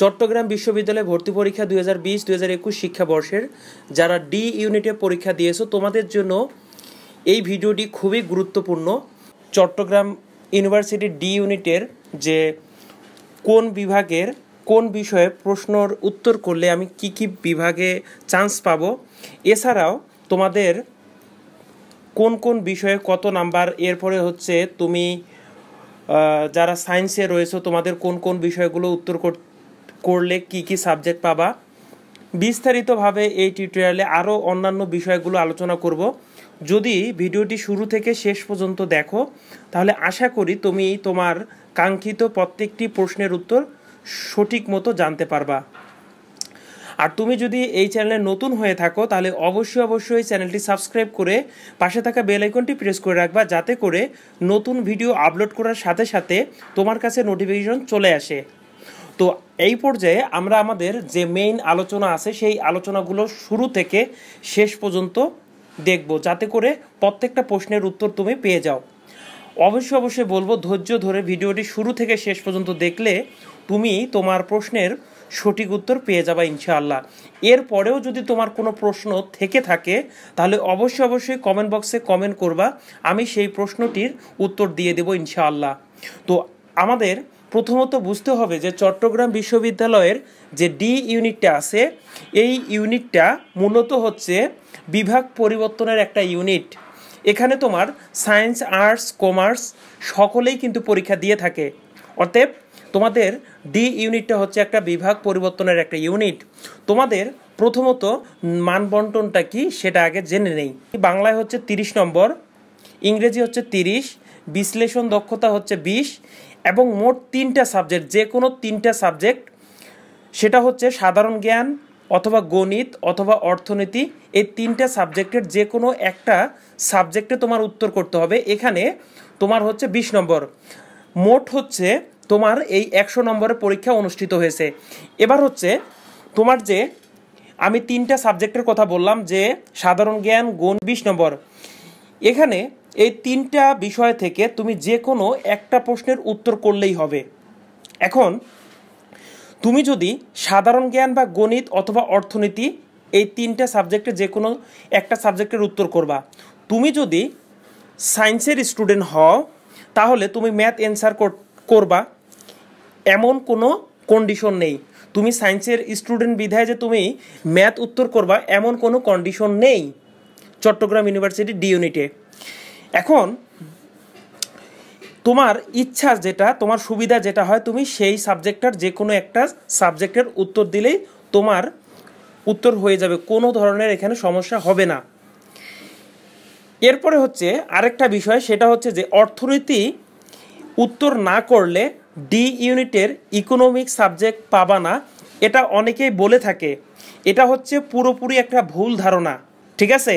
চট্টগ্রাম বিশ্ববিদ্যালয়ে ভর্তি পরীক্ষা দু হাজার বিশ হাজার একুশ শিক্ষাবর্ষের যারা ডি ইউনিটে পরীক্ষা দিয়েছো তোমাদের জন্য এই ভিডিওটি খুবই গুরুত্বপূর্ণ চট্টগ্রাম ইউনিভার্সিটি ডি ইউনিটের যে কোন বিভাগের কোন বিষয়ে প্রশ্নর উত্তর করলে আমি কি কি বিভাগে চান্স পাব এছাড়াও তোমাদের কোন কোন বিষয়ে কত নাম্বার এরপরে হচ্ছে তুমি যারা সায়েন্সে রয়েছে তোমাদের কোন কোন বিষয়গুলো উত্তর করতে করলে কি কি সাবজেক্ট পাবা বিস্তারিতভাবে এই টিউটোরিয়ালে আরও অন্যান্য বিষয়গুলো আলোচনা করব যদি ভিডিওটি শুরু থেকে শেষ পর্যন্ত দেখো তাহলে আশা করি তুমি তোমার কাঙ্ক্ষিত প্রত্যেকটি প্রশ্নের উত্তর সঠিক মতো জানতে পারবা আর তুমি যদি এই চ্যানেলে নতুন হয়ে থাকো তাহলে অবশ্যই অবশ্যই চ্যানেলটি সাবস্ক্রাইব করে পাশে থাকা বেল আইকনটি প্রেস করে রাখবা যাতে করে নতুন ভিডিও আপলোড করার সাথে সাথে তোমার কাছে নোটিফিকেশন চলে আসে তো এই পর্যায়ে আমরা আমাদের যে মেইন আলোচনা আছে সেই আলোচনাগুলো শুরু থেকে শেষ পর্যন্ত দেখব যাতে করে প্রত্যেকটা প্রশ্নের উত্তর তুমি পেয়ে যাও অবশ্যই অবশ্যই বলবো ধৈর্য ধরে ভিডিওটি শুরু থেকে শেষ পর্যন্ত দেখলে তুমি তোমার প্রশ্নের সঠিক উত্তর পেয়ে যাবা ইনশাআল্লাহ এরপরেও যদি তোমার কোনো প্রশ্ন থেকে থাকে তাহলে অবশ্যই অবশ্যই কমেন্ট বক্সে কমেন্ট করবা আমি সেই প্রশ্নটির উত্তর দিয়ে দেব ইনশাআল্লাহ তো আমাদের প্রথমত বুঝতে হবে যে চট্টগ্রাম বিশ্ববিদ্যালয়ের যে ডি ইউনিটটা আছে এই ইউনিটটা মূলত হচ্ছে বিভাগ পরিবর্তনের একটা ইউনিট এখানে তোমার সায়েন্স আর্টস কমার্স সকলেই কিন্তু পরীক্ষা দিয়ে থাকে অতএব তোমাদের ডি ইউনিটটা হচ্ছে একটা বিভাগ পরিবর্তনের একটা ইউনিট তোমাদের প্রথমত মানবন্টনটা কি সেটা আগে জেনে নেই বাংলায় হচ্ছে ৩০ নম্বর ইংরেজি হচ্ছে ৩০ বিশ্লেষণ দক্ষতা হচ্ছে ২০ এবং মোট তিনটা সাবজেক্ট যে কোনো তিনটা সাবজেক্ট সেটা হচ্ছে সাধারণ জ্ঞান অথবা গণিত অথবা অর্থনীতি এই তিনটা সাবজেক্টের যে কোনো একটা সাবজেক্টে তোমার উত্তর করতে হবে এখানে তোমার হচ্ছে বিশ নম্বর মোট হচ্ছে তোমার এই একশো নম্বরের পরীক্ষা অনুষ্ঠিত হয়েছে এবার হচ্ছে তোমার যে আমি তিনটা সাবজেক্টের কথা বললাম যে সাধারণ জ্ঞান গণ বিশ নম্বর এখানে এই তিনটা বিষয় থেকে তুমি যে কোনো একটা প্রশ্নের উত্তর করলেই হবে এখন তুমি যদি সাধারণ জ্ঞান বা গণিত অথবা অর্থনীতি এই তিনটা সাবজেক্টে যে কোনো একটা সাবজেক্টের উত্তর করবা তুমি যদি সায়েন্সের স্টুডেন্ট হও তাহলে তুমি ম্যাথ অ্যান্সার করবা এমন কোনো কন্ডিশন নেই তুমি সায়েন্সের স্টুডেন্ট বিধায় যে তুমি ম্যাথ উত্তর করবা এমন কোনো কন্ডিশন নেই চট্টগ্রাম ইউনিভার্সিটি ডি ইউনিটে এখন তোমার ইচ্ছা যেটা তোমার সুবিধা যেটা হয় তুমি সেই সাবজেক্টটার যে কোনো একটা সাবজেক্টের উত্তর দিলেই তোমার উত্তর হয়ে যাবে কোনো ধরনের এখানে সমস্যা হবে না এরপরে হচ্ছে আরেকটা বিষয় সেটা হচ্ছে যে অর্থনীতি উত্তর না করলে ডি ইউনিটের ইকোনমিক সাবজেক্ট পাবা না এটা অনেকেই বলে থাকে এটা হচ্ছে পুরোপুরি একটা ভুল ধারণা ঠিক আছে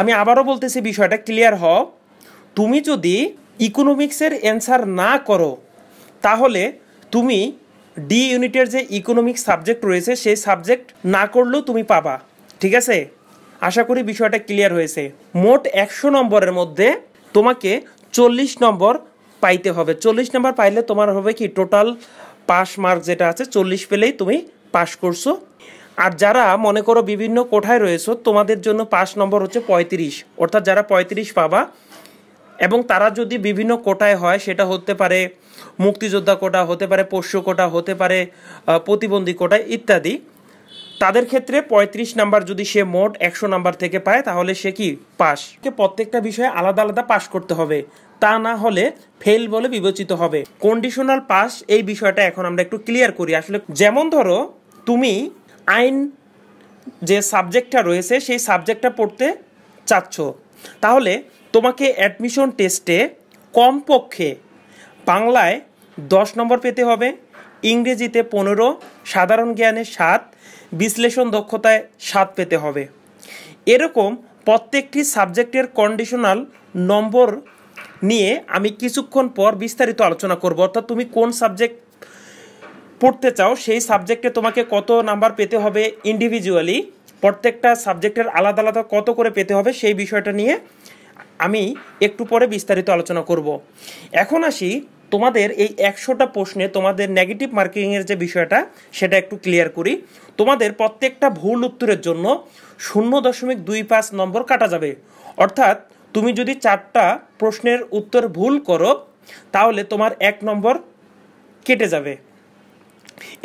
আমি আবারও বলতেছি বিষয়টা ক্লিয়ার হওয়া তুমি যদি ইকোনমিক্সের অ্যান্সার না করো তাহলে তুমি ডি ইউনিটের যে ইকোনমিক সাবজেক্ট রয়েছে সেই সাবজেক্ট না করলেও তুমি পাবা ঠিক আছে আশা করি বিষয়টা ক্লিয়ার হয়েছে মোট একশো নম্বরের মধ্যে তোমাকে চল্লিশ নম্বর পাইতে হবে চল্লিশ নম্বর পাইলে তোমার হবে কি টোটাল পাস মার্ক যেটা আছে চল্লিশ পেলেই তুমি পাশ করছো আর যারা মনে করো বিভিন্ন কোঠায় রয়েছো তোমাদের জন্য পাস নম্বর হচ্ছে পঁয়ত্রিশ অর্থাৎ যারা পঁয়ত্রিশ পাবা এবং তারা যদি বিভিন্ন কোটায় হয় সেটা হতে পারে মুক্তিযোদ্ধা কোটা হতে পারে পোষ্য কোটা হতে পারে প্রতিবন্ধী কোটা ইত্যাদি তাদের ক্ষেত্রে ৩৫ নাম্বার যদি সে মোট একশো নাম্বার থেকে পায় তাহলে সে কি পাস প্রত্যেকটা বিষয়ে আলাদা আলাদা পাশ করতে হবে তা না হলে ফেল বলে বিবেচিত হবে কন্ডিশনাল পাস এই বিষয়টা এখন আমরা একটু ক্লিয়ার করি আসলে যেমন ধরো তুমি আইন যে সাবজেক্টটা রয়েছে সেই সাবজেক্টটা পড়তে চাচ্ছ তাহলে তোমাকে অ্যাডমিশন টেস্টে কমপক্ষে বাংলায় দশ নম্বর পেতে হবে ইংরেজিতে পনেরো সাধারণ জ্ঞানে সাত বিশ্লেষণ দক্ষতায় সাত পেতে হবে এরকম প্রত্যেকটি সাবজেক্টের কন্ডিশনাল নম্বর নিয়ে আমি কিছুক্ষণ পর বিস্তারিত আলোচনা করব অর্থাৎ তুমি কোন সাবজেক্ট পড়তে চাও সেই সাবজেক্টে তোমাকে কত নাম্বার পেতে হবে ইন্ডিভিজুয়ালি প্রত্যেকটা সাবজেক্টের আলাদা আলাদা কত করে পেতে হবে সেই বিষয়টা নিয়ে আমি একটু পরে বিস্তারিত আলোচনা করব এখন আসি তোমাদের এই একশোটা প্রশ্নে তোমাদের নেগেটিভ মার্কিংয়ের যে বিষয়টা সেটা একটু ক্লিয়ার করি তোমাদের প্রত্যেকটা ভুল উত্তরের জন্য শূন্য দশমিক দুই পাঁচ নম্বর কাটা যাবে অর্থাৎ তুমি যদি চারটা প্রশ্নের উত্তর ভুল করো তাহলে তোমার এক নম্বর কেটে যাবে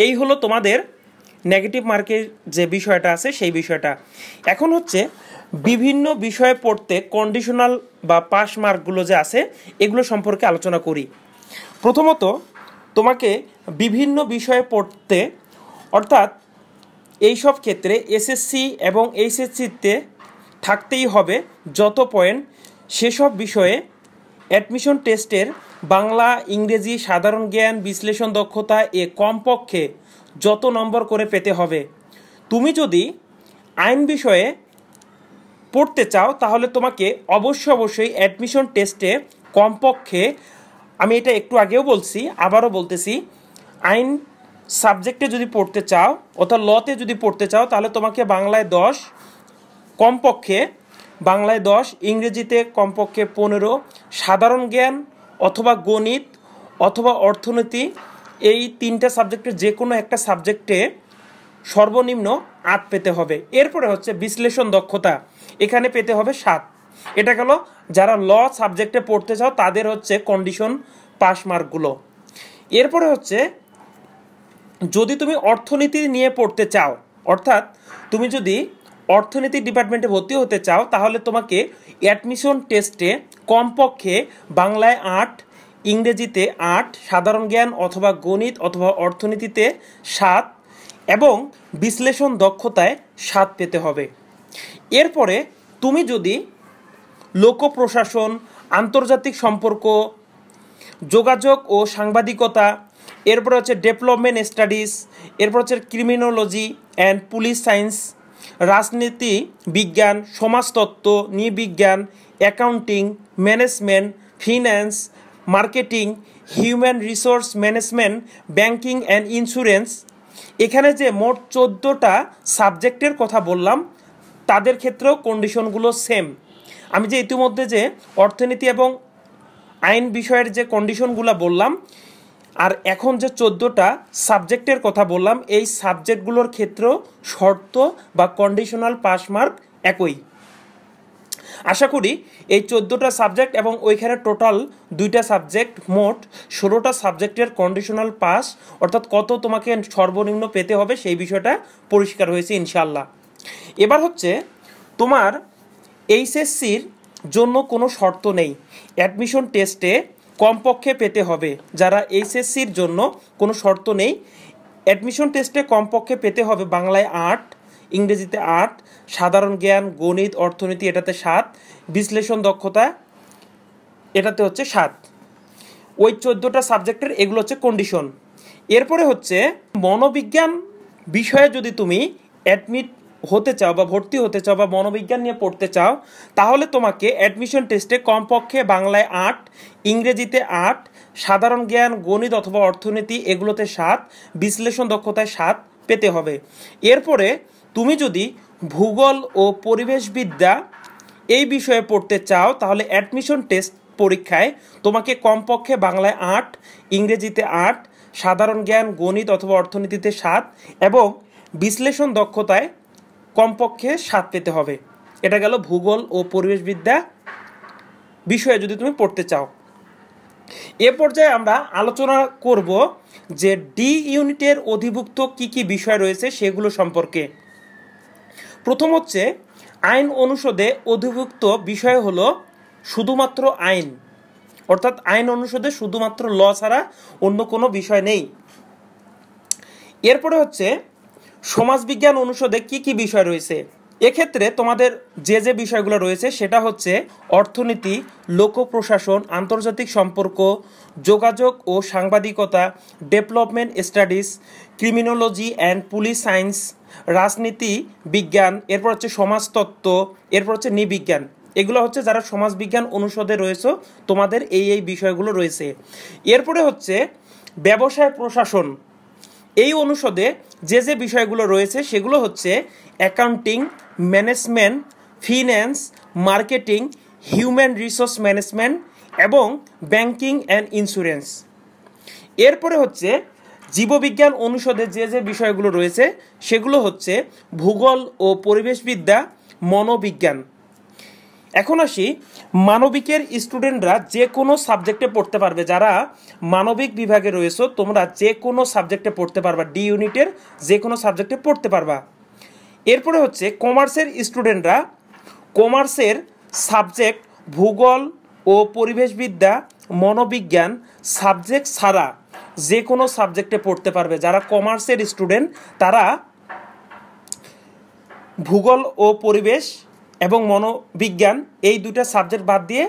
এই হলো তোমাদের নেগেটিভ মার্কের যে বিষয়টা আছে সেই বিষয়টা এখন হচ্ছে বিভিন্ন বিষয়ে পড়তে কন্ডিশনাল বা পাস মার্কগুলো যে আছে এগুলো সম্পর্কে আলোচনা করি প্রথমত তোমাকে বিভিন্ন বিষয়ে পড়তে অর্থাৎ এইসব ক্ষেত্রে এসএসসি এবং এইচএসসিতে থাকতেই হবে যত পয়েন্ট সেসব বিষয়ে অ্যাডমিশন টেস্টের বাংলা ইংরেজি সাধারণ জ্ঞান বিশ্লেষণ দক্ষতা এ কমপক্ষে যত নম্বর করে পেতে হবে তুমি যদি আইন বিষয়ে পড়তে চাও তাহলে তোমাকে অবশ্যই অবশ্যই অ্যাডমিশন টেস্টে কমপক্ষে আমি এটা একটু আগেও বলছি আবারও বলতেছি আইন সাবজেক্টে যদি পড়তে চাও অর্থাৎ লতে যদি পড়তে চাও তাহলে তোমাকে বাংলায় দশ কমপক্ষে বাংলায় দশ ইংরেজিতে কমপক্ষে পনেরো সাধারণ জ্ঞান অথবা গণিত অথবা অর্থনীতি এই তিনটা সাবজেক্টের যে কোনো একটা সাবজেক্টে সর্বনিম্ন আট পেতে হবে এরপরে হচ্ছে বিশ্লেষণ দক্ষতা এখানে পেতে হবে সাত এটা গেল যারা ল সাবজেক্টে পড়তে চাও তাদের হচ্ছে কন্ডিশন পাস মার্কগুলো এরপরে হচ্ছে যদি তুমি অর্থনীতি নিয়ে পড়তে চাও অর্থাৎ তুমি যদি অর্থনীতি ডিপার্টমেন্টে ভর্তি হতে চাও তাহলে তোমাকে অ্যাডমিশন টেস্টে কমপক্ষে বাংলায় আট ইংরেজিতে আট সাধারণ জ্ঞান অথবা গণিত অথবা অর্থনীতিতে সাত এবং বিশ্লেষণ দক্ষতায় সাত পেতে হবে এরপরে তুমি যদি লোক প্রশাসন আন্তর্জাতিক সম্পর্ক যোগাযোগ ও সাংবাদিকতা এরপর হচ্ছে ডেভেলপমেন্ট স্টাডিজ এরপর হচ্ছে ক্রিমিনোলজি অ্যান্ড পুলিশ সায়েন্স রাজনীতি বিজ্ঞান সমাজতত্ত্ব নৃবিজ্ঞান accounting management finance marketing human resource management banking and insurance এখানে যে মোট চোদ্দোটা সাবজেক্টের কথা বললাম তাদের ক্ষেত্রেও কন্ডিশনগুলো সেম আমি যে ইতিমধ্যে যে অর্থনীতি এবং আইন বিষয়ের যে কন্ডিশনগুলো বললাম আর এখন যে চোদ্দোটা সাবজেক্টের কথা বললাম এই সাবজেক্টগুলোর ক্ষেত্রেও শর্ত বা কন্ডিশনাল পাস মার্ক একই আশা করি এই চোদ্দোটা সাবজেক্ট এবং ওইখানে টোটাল দুইটা সাবজেক্ট মোট ষোলোটা সাবজেক্টের কন্ডিশনাল পাস অর্থাৎ কত তোমাকে সর্বনিম্ন পেতে হবে সেই বিষয়টা পরিষ্কার হয়েছে ইনশাল্লাহ এবার হচ্ছে তোমার এইচএসসির জন্য কোনো শর্ত নেই অ্যাডমিশন টেস্টে কমপক্ষে পেতে হবে যারা এইচএসসির জন্য কোনো শর্ত নেই অ্যাডমিশন টেস্টে কমপক্ষে পেতে হবে বাংলায় আট ইংরেজিতে আট সাধারণ জ্ঞান গণিত অর্থনীতি এটাতে সাত বিশ্লেষণ দক্ষতা এটাতে হচ্ছে সাত ওই চোদ্দোটা সাবজেক্টের এগুলো হচ্ছে কন্ডিশন এরপরে হচ্ছে মনোবিজ্ঞান বিষয়ে যদি তুমি অ্যাডমিট হতে চাও বা ভর্তি হতে চাও বা মনোবিজ্ঞান নিয়ে পড়তে চাও তাহলে তোমাকে অ্যাডমিশন টেস্টে কমপক্ষে বাংলায় আট ইংরেজিতে আট সাধারণ জ্ঞান গণিত অথবা অর্থনীতি এগুলোতে সাত বিশ্লেষণ দক্ষতায় সাত পেতে হবে এরপরে তুমি যদি ভূগোল ও পরিবেশবিদ্যা এই বিষয়ে পড়তে চাও তাহলে অ্যাডমিশন টেস্ট পরীক্ষায় তোমাকে কমপক্ষে বাংলায় আট ইংরেজিতে আট সাধারণ জ্ঞান গণিত অথবা অর্থনীতিতে সাত এবং বিশ্লেষণ দক্ষতায় কমপক্ষে সাত পেতে হবে এটা গেল ভূগোল ও পরিবেশবিদ্যা বিষয়ে যদি তুমি পড়তে চাও এ পর্যায়ে আমরা আলোচনা করব যে ডি ইউনিটের অধিভুক্ত কি কি বিষয় রয়েছে সেগুলো সম্পর্কে প্রথম হচ্ছে আইন অনুষদে অধিভুক্ত বিষয় হলো শুধুমাত্র আইন অর্থাৎ আইন অনুষদে শুধুমাত্র ল ছাড়া অন্য কোনো বিষয় নেই এরপরে হচ্ছে সমাজবিজ্ঞান অনুষদে কি কি বিষয় রয়েছে এক্ষেত্রে তোমাদের যে যে বিষয়গুলো রয়েছে সেটা হচ্ছে অর্থনীতি লোক প্রশাসন আন্তর্জাতিক সম্পর্ক যোগাযোগ ও সাংবাদিকতা development studies criminology and police science রাজনীতি বিজ্ঞান এরপর হচ্ছে সমাজতত্ত্ব এরপর হচ্ছে নিবিজ্ঞান এগুলো হচ্ছে যারা সমাজবিজ্ঞান অনুষদে রয়েছে তোমাদের এই এই বিষয়গুলো রয়েছে এরপরে হচ্ছে ব্যবসায় প্রশাসন এই অনুষদে যে যে বিষয়গুলো রয়েছে সেগুলো হচ্ছে accounting management finance marketing human resource management এবং ব্যাংকিং অ্যান্ড ইন্স্যুরেন্স এরপরে হচ্ছে জীববিজ্ঞান অনুষদে যে যে বিষয়গুলো রয়েছে সেগুলো হচ্ছে ভূগোল ও পরিবেশবিদ্যা মনোবিজ্ঞান এখন আসি মানবিকের স্টুডেন্টরা যে কোনো সাবজেক্টে পড়তে পারবে যারা মানবিক বিভাগে রয়েছে তোমরা যে কোনো সাবজেক্টে পড়তে পারবা ডি ইউনিটের যে কোনো সাবজেক্টে পড়তে পারবা এরপরে হচ্ছে কমার্সের স্টুডেন্টরা কমার্সের সাবজেক্ট ভূগোল ও পরিবেশবিদ্যা মনোবিজ্ঞান সাবজেক্ট ছাড়া যে কোনো সাবজেক্টে পড়তে পারবে যারা কমার্সের স্টুডেন্ট তারা ভূগোল ও পরিবেশ এবং মনোবিজ্ঞান এই দুটা সাবজেক্ট বাদ দিয়ে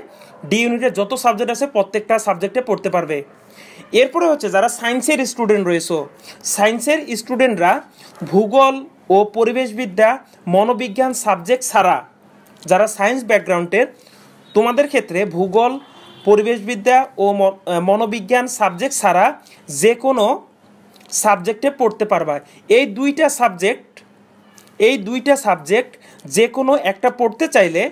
ডি ইউনিটের যত সাবজেক্ট আছে প্রত্যেকটা সাবজেক্টে পড়তে পারবে এরপরে হচ্ছে যারা সায়েন্সের স্টুডেন্ট রয়েছে সায়েন্সের স্টুডেন্টরা ভূগোল ও পরিবেশবিদ্যা মনোবিজ্ঞান সাবজেক্ট ছাড়া যারা সায়েন্স ব্যাকগ্রাউন্ডের তোমাদের ক্ষেত্রে ভূগোল পরিবেশবিদ্যা ও মনোবিজ্ঞান সাবজেক্ট ছাড়া যে কোনো সাবজেক্টে পড়তে পারবা এই দুইটা সাবজেক্ট এই দুইটা সাবজেক্ট যে কোনো একটা পড়তে চাইলে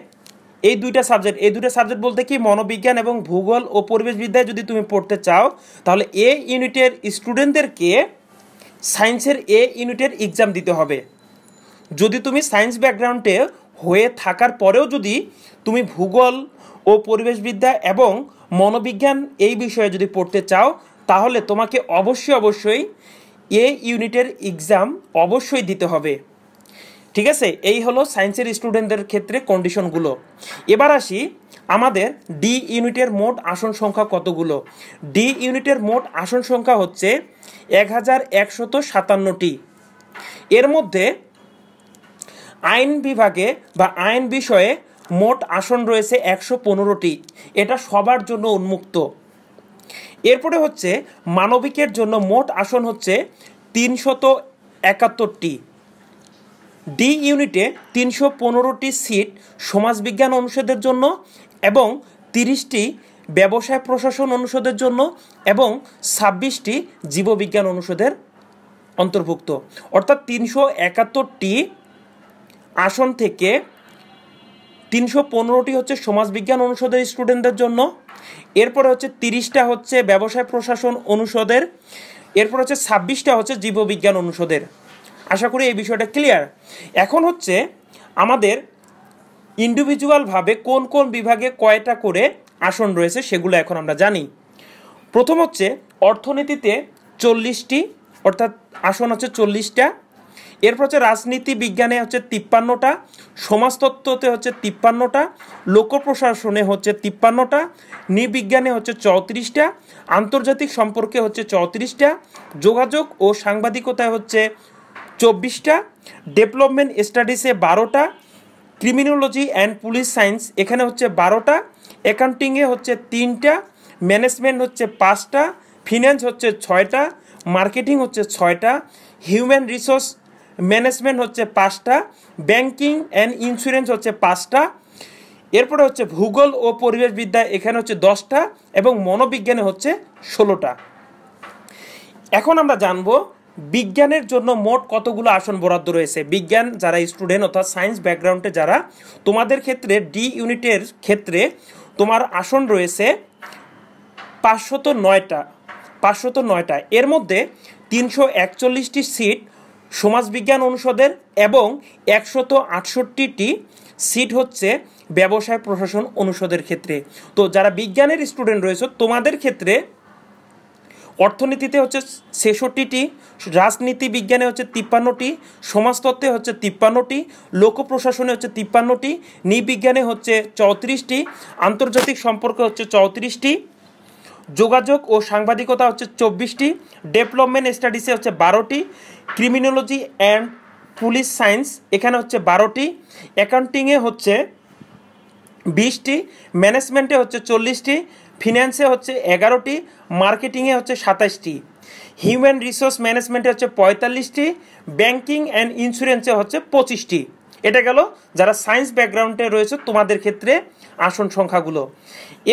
এই দুইটা সাবজেক্ট এই দুইটা সাবজেক্ট বলতে কি মনোবিজ্ঞান এবং ভূগোল ও পরিবেশবিদ্যায় যদি তুমি পড়তে চাও তাহলে এ ইউনিটের স্টুডেন্টদেরকে সায়েন্সের এ ইউনিটের এক্সাম দিতে হবে যদি তুমি সায়েন্স ব্যাকগ্রাউন্ডে হয়ে থাকার পরেও যদি তুমি ভূগোল ও পরিবেশবিদ্যা এবং মনোবিজ্ঞান এই বিষয়ে যদি পড়তে চাও তাহলে তোমাকে অবশ্যই অবশ্যই এ ইউনিটের এক্সাম অবশ্যই দিতে হবে ঠিক আছে এই হলো সায়েন্সের স্টুডেন্টদের ক্ষেত্রে কন্ডিশনগুলো এবার আসি আমাদের ডি ইউনিটের মোট আসন সংখ্যা কতগুলো ডি ইউনিটের মোট আসন সংখ্যা হচ্ছে এক হাজার একশত সাতান্নটি এর মধ্যে আইন বিভাগে বা আইন বিষয়ে মোট আসন রয়েছে একশো পনেরোটি এটা সবার জন্য উন্মুক্ত এরপরে হচ্ছে মানবিকের জন্য মোট আসন হচ্ছে তিনশত একাত্তরটি ডি ইউনিটে তিনশো পনেরোটি সিট সমাজবিজ্ঞান অনুষদের জন্য এবং তিরিশটি ব্যবসায় প্রশাসন অনুষদের জন্য এবং ছাব্বিশটি জীববিজ্ঞান অনুষদের অন্তর্ভুক্ত অর্থাৎ তিনশো একাত্তরটি আসন থেকে তিনশো পনেরোটি হচ্ছে সমাজবিজ্ঞান অনুষদের স্টুডেন্টদের জন্য এরপরে হচ্ছে তিরিশটা হচ্ছে ব্যবসায় প্রশাসন অনুষদের এরপর হচ্ছে ছাব্বিশটা হচ্ছে জীববিজ্ঞান অনুষদের আশা করি এই বিষয়টা ক্লিয়ার এখন হচ্ছে আমাদের ইন্ডিভিজুয়ালভাবে কোন কোন বিভাগে কয়টা করে আসন রয়েছে সেগুলো এখন আমরা জানি প্রথম হচ্ছে অর্থনীতিতে চল্লিশটি অর্থাৎ আসন হচ্ছে চল্লিশটা এরপর হচ্ছে রাজনীতি বিজ্ঞানে হচ্ছে তিপ্পান্নটা সমাজতত্ত্বতে হচ্ছে তিপ্পান্নটা লোকপ্রশাসনে হচ্ছে তিপ্পান্নটা নৃবিজ্ঞানে হচ্ছে চৌত্রিশটা আন্তর্জাতিক সম্পর্কে হচ্ছে চৌত্রিশটা যোগাযোগ ও সাংবাদিকতায় হচ্ছে চব্বিশটা ডেভেলপমেন্ট স্টাডিসে বারোটা ক্রিমিনোলজি অ্যান্ড পুলিশ সায়েন্স এখানে হচ্ছে বারোটা অ্যাকাউন্টিংয়ে হচ্ছে তিনটা ম্যানেজমেন্ট হচ্ছে পাঁচটা ফিন্যান্স হচ্ছে ছয়টা মার্কেটিং হচ্ছে ছয়টা হিউম্যান রিসোর্স ম্যানেজমেন্ট হচ্ছে পাঁচটা ব্যাংকিং অ্যান্ড ইন্স্যুরেন্স হচ্ছে পাঁচটা এরপরে হচ্ছে ভূগোল ও পরিবেশবিদ্যা এখানে হচ্ছে দশটা এবং মনোবিজ্ঞানে হচ্ছে ষোলোটা এখন আমরা জানবো বিজ্ঞানের জন্য মোট কতগুলো আসন বরাদ্দ রয়েছে বিজ্ঞান যারা স্টুডেন্ট অর্থাৎ সায়েন্স ব্যাকগ্রাউন্ডে যারা তোমাদের ক্ষেত্রে ডি ইউনিটের ক্ষেত্রে তোমার আসন রয়েছে পাঁচশত নয়টা পাঁচশত নয়টা এর মধ্যে তিনশো একচল্লিশটি সিট সমাজবিজ্ঞান অনুষদের এবং একশত আটষট্টিটি সিট হচ্ছে ব্যবসায় প্রশাসন অনুষদের ক্ষেত্রে তো যারা বিজ্ঞানের স্টুডেন্ট রয়েছে তোমাদের ক্ষেত্রে অর্থনীতিতে হচ্ছে ছেষট্টিটি রাজনীতি বিজ্ঞানে হচ্ছে তিপ্পান্নটি সমাজতত্ত্বে হচ্ছে তিপ্পান্নটি লোক প্রশাসনে হচ্ছে তিপ্পান্নটি নৃবিজ্ঞানে হচ্ছে চৌত্রিশটি আন্তর্জাতিক সম্পর্ক হচ্ছে চৌত্রিশটি যোগাযোগ ও সাংবাদিকতা হচ্ছে চব্বিশটি ডেভেলপমেন্ট স্টাডিসে হচ্ছে বারোটি ক্রিমিনোলজি অ্যান্ড পুলিশ সায়েন্স এখানে হচ্ছে বারোটি অ্যাকাউন্টিংয়ে হচ্ছে বিশটি ম্যানেজমেন্টে হচ্ছে চল্লিশটি ফিন্যান্সে হচ্ছে এগারোটি মার্কেটিংয়ে হচ্ছে সাতাশটি হিউম্যান রিসোর্স ম্যানেজমেন্টে হচ্ছে পঁয়তাল্লিশটি ব্যাঙ্কিং অ্যান্ড ইন্স্যুরেন্সে হচ্ছে পঁচিশটি এটা গেল যারা সায়েন্স ব্যাকগ্রাউন্ডে রয়েছে তোমাদের ক্ষেত্রে আসন সংখ্যাগুলো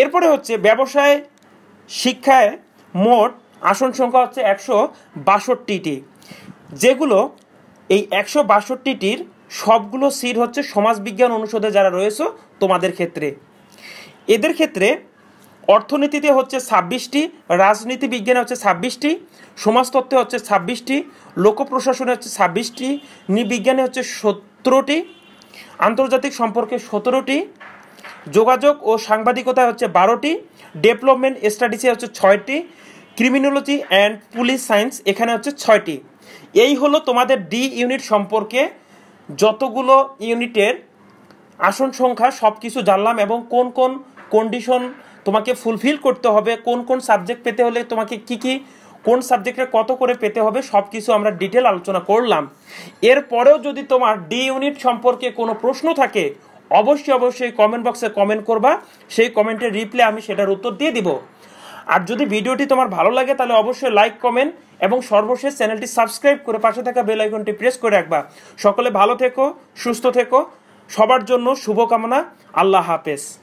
এরপরে হচ্ছে ব্যবসায় শিক্ষায় মোট আসন সংখ্যা হচ্ছে একশো বাষট্টিটি যেগুলো এই একশো বাষট্টিটির সবগুলো সিট হচ্ছে সমাজবিজ্ঞান অনুষদে যারা রয়েছে তোমাদের ক্ষেত্রে এদের ক্ষেত্রে অর্থনীতিতে হচ্ছে ছাব্বিশটি রাজনীতি বিজ্ঞানে হচ্ছে ছাব্বিশটি সমাজতত্ত্বে হচ্ছে ছাব্বিশটি লোকপ্রশাসনে হচ্ছে ছাব্বিশটি নৃবিজ্ঞানে হচ্ছে সতেরোটি আন্তর্জাতিক সম্পর্কে সতেরোটি যোগাযোগ ও সাংবাদিকতায় হচ্ছে বারোটি ডেভেলপমেন্ট স্টাডিসে হচ্ছে ছয়টি ক্রিমিনোলজি অ্যান্ড পুলিশ সায়েন্স এখানে হচ্ছে ছয়টি এই হলো তোমাদের ডি ইউনিট সম্পর্কে যতগুলো ইউনিটের আসন সংখ্যা সব কিছু জানলাম এবং কোন কোন কন্ডিশন তোমাকে ফুলফিল করতে হবে কোন কোন সাবজেক্ট পেতে হলে তোমাকে কি কি কোন সাবজেক্টে কত করে পেতে হবে সব কিছু আমরা ডিটেল আলোচনা করলাম এরপরেও যদি তোমার ডি ইউনিট সম্পর্কে কোনো প্রশ্ন থাকে অবশ্যই অবশ্যই কমেন্ট বক্সে কমেন্ট করবা সেই কমেন্টের রিপ্লে আমি সেটার উত্তর দিয়ে দিব আর যদি ভিডিওটি তোমার ভালো লাগে তাহলে অবশ্যই লাইক কমেন্ট এবং সর্বশেষ চ্যানেলটি সাবস্ক্রাইব করে পাশে থাকা বেল আইকনটি প্রেস করে রাখবা সকলে ভালো থেকো সুস্থ থেকো সবার জন্য শুভকামনা আল্লাহ হাফেজ